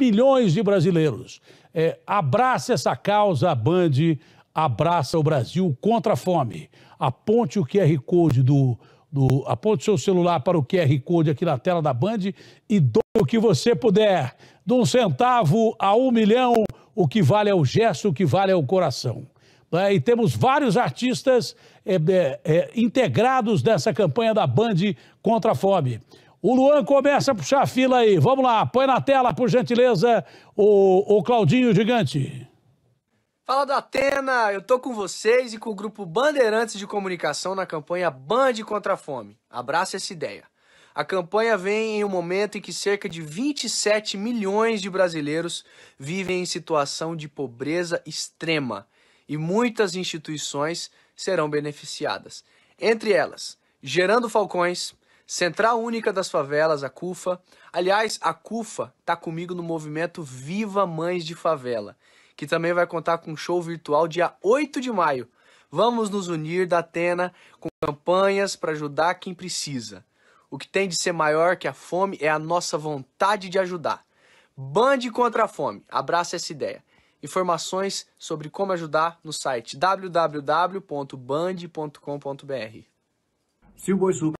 Milhões de brasileiros. É, abraça essa causa, a Band abraça o Brasil contra a fome. Aponte o QR Code do, do. Aponte seu celular para o QR Code aqui na tela da Band e doe o que você puder. De um centavo a um milhão, o que vale é o gesto, o que vale é o coração. É, e temos vários artistas é, é, é, integrados nessa campanha da Band contra a fome. O Luan começa a puxar a fila aí. Vamos lá, põe na tela, por gentileza, o, o Claudinho Gigante. Fala da Atena, eu tô com vocês e com o grupo Bandeirantes de Comunicação na campanha Bande contra a Fome. Abraça essa ideia. A campanha vem em um momento em que cerca de 27 milhões de brasileiros vivem em situação de pobreza extrema e muitas instituições serão beneficiadas. Entre elas, Gerando Falcões, Central Única das Favelas, a CUFA. Aliás, a CUFA está comigo no movimento Viva Mães de Favela, que também vai contar com um show virtual dia 8 de maio. Vamos nos unir da Atena com campanhas para ajudar quem precisa. O que tem de ser maior que a fome é a nossa vontade de ajudar. Bande contra a fome. Abraça essa ideia. Informações sobre como ajudar no site www.band.com.br.